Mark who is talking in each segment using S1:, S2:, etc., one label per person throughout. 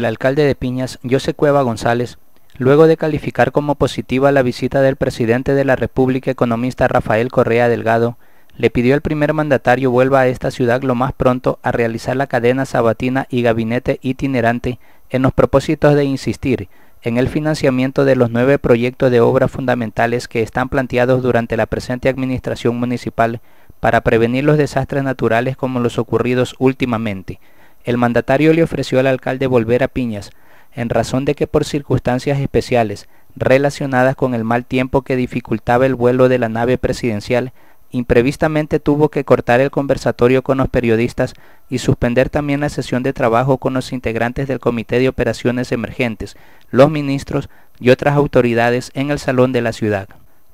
S1: el alcalde de Piñas, José Cueva González, luego de calificar como positiva la visita del presidente de la República economista Rafael Correa Delgado, le pidió al primer mandatario vuelva a esta ciudad lo más pronto a realizar la cadena sabatina y gabinete itinerante en los propósitos de insistir en el financiamiento de los nueve proyectos de obras fundamentales que están planteados durante la presente administración municipal para prevenir los desastres naturales como los ocurridos últimamente el mandatario le ofreció al alcalde volver a Piñas, en razón de que por circunstancias especiales relacionadas con el mal tiempo que dificultaba el vuelo de la nave presidencial, imprevistamente tuvo que cortar el conversatorio con los periodistas y suspender también la sesión de trabajo con los integrantes del Comité de Operaciones Emergentes, los ministros y otras autoridades en el Salón de la Ciudad.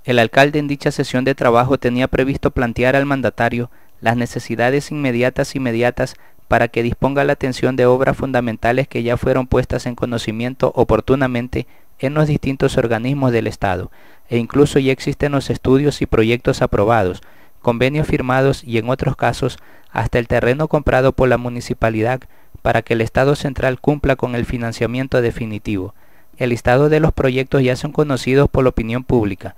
S1: El alcalde en dicha sesión de trabajo tenía previsto plantear al mandatario las necesidades inmediatas inmediatas para que disponga la atención de obras fundamentales que ya fueron puestas en conocimiento oportunamente en los distintos organismos del Estado, e incluso ya existen los estudios y proyectos aprobados, convenios firmados y en otros casos hasta el terreno comprado por la municipalidad para que el Estado central cumpla con el financiamiento definitivo. El listado de los proyectos ya son conocidos por la opinión pública,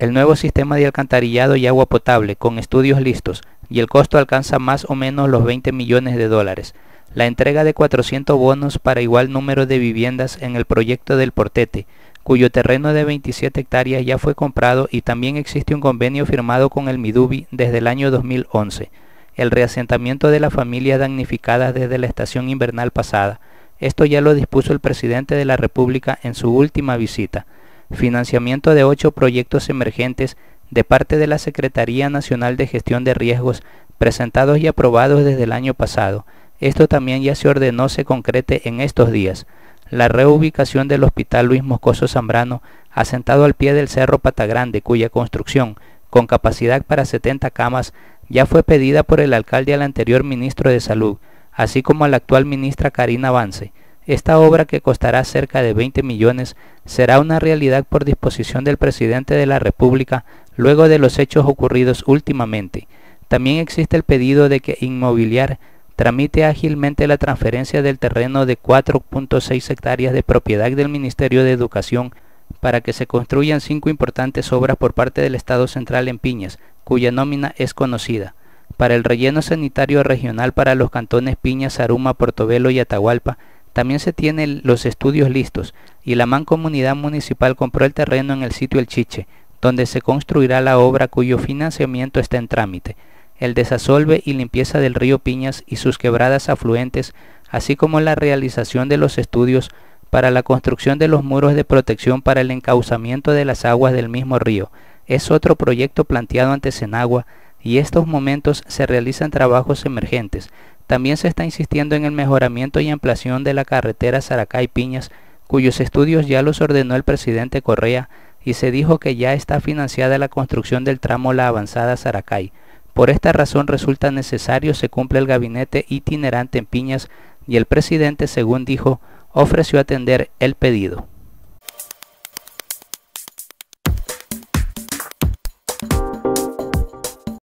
S1: el nuevo sistema de alcantarillado y agua potable, con estudios listos, y el costo alcanza más o menos los 20 millones de dólares. La entrega de 400 bonos para igual número de viviendas en el proyecto del Portete, cuyo terreno de 27 hectáreas ya fue comprado y también existe un convenio firmado con el Midubi desde el año 2011. El reasentamiento de la familia damnificada desde la estación invernal pasada. Esto ya lo dispuso el presidente de la República en su última visita financiamiento de ocho proyectos emergentes de parte de la Secretaría Nacional de Gestión de Riesgos presentados y aprobados desde el año pasado. Esto también ya se ordenó se concrete en estos días. La reubicación del Hospital Luis Moscoso Zambrano, asentado al pie del Cerro Patagrande, cuya construcción, con capacidad para 70 camas, ya fue pedida por el alcalde al anterior ministro de Salud, así como a la actual ministra Karina Vance. Esta obra, que costará cerca de 20 millones, será una realidad por disposición del presidente de la República luego de los hechos ocurridos últimamente. También existe el pedido de que Inmobiliar tramite ágilmente la transferencia del terreno de 4.6 hectáreas de propiedad del Ministerio de Educación para que se construyan cinco importantes obras por parte del Estado Central en Piñas, cuya nómina es conocida para el relleno sanitario regional para los cantones Piñas, Aruma, Portobelo y Atahualpa también se tienen los estudios listos y la mancomunidad municipal compró el terreno en el sitio El Chiche, donde se construirá la obra cuyo financiamiento está en trámite. El desasolve y limpieza del río Piñas y sus quebradas afluentes, así como la realización de los estudios para la construcción de los muros de protección para el encauzamiento de las aguas del mismo río. Es otro proyecto planteado antes en agua y estos momentos se realizan trabajos emergentes, también se está insistiendo en el mejoramiento y ampliación de la carretera Saracay-Piñas, cuyos estudios ya los ordenó el presidente Correa y se dijo que ya está financiada la construcción del tramo La Avanzada Saracay. Por esta razón resulta necesario se cumple el gabinete itinerante en Piñas y el presidente, según dijo, ofreció atender el pedido.